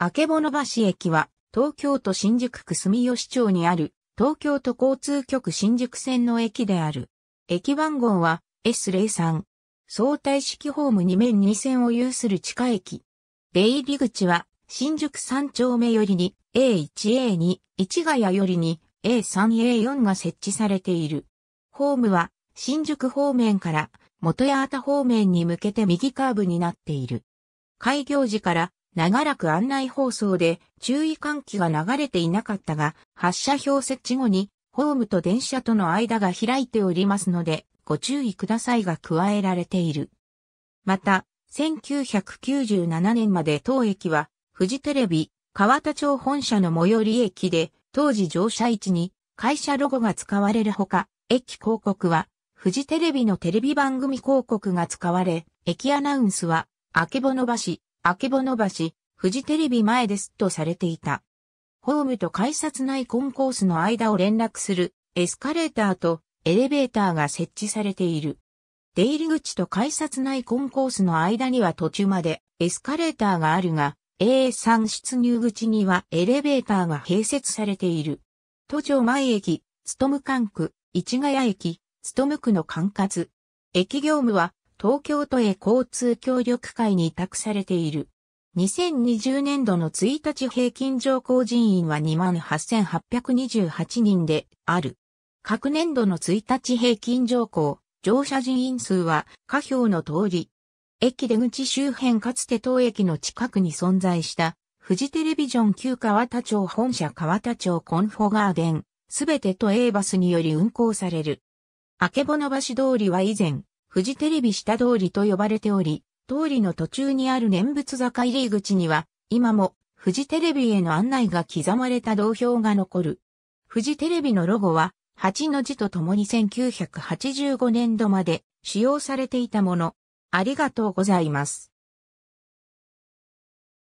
あけぼの橋駅は、東京都新宿区住吉町にある、東京都交通局新宿線の駅である。駅番号は S03。相対式ホーム2面2線を有する地下駅。出入り口は、新宿3丁目よりに A1A2、市ヶ谷よりに A3A4 が設置されている。ホームは、新宿方面から元八幡方面に向けて右カーブになっている。開業時から長らく案内放送で注意喚起が流れていなかったが、発車表設置後にホームと電車との間が開いておりますので、ご注意くださいが加えられている。また、1997年まで当駅は、フジテレビ、川田町本社の最寄り駅で、当時乗車位置に会社ロゴが使われるほか、駅広告は、フジテレビのテレビ番組広告が使われ、駅アナウンスは、あけぼの橋、あけぼの橋、フジテレビ前ですとされていた。ホームと改札内コンコースの間を連絡するエスカレーターとエレベーターが設置されている。出入り口と改札内コンコースの間には途中までエスカレーターがあるが、A3 出入口にはエレベーターが併設されている。都庁前駅、つとむ管区、市ヶ谷駅、つとむ区の管轄。駅業務は東京都へ交通協力会に委託されている。2020年度の1日平均乗降人員は28,828人である。各年度の1日平均乗降、乗車人員数は下表の通り。駅出口周辺かつて当駅の近くに存在した富士テレビジョン旧川田町本社川田町コンフォガーデン、すべて都営バスにより運行される。明けぼの橋通りは以前、富士テレビ下通りと呼ばれており、通りの途中にある念仏坂入り口には、今も富士テレビへの案内が刻まれた道標が残る。富士テレビのロゴは、8の字とともに1985年度まで使用されていたもの。ありがとうございます。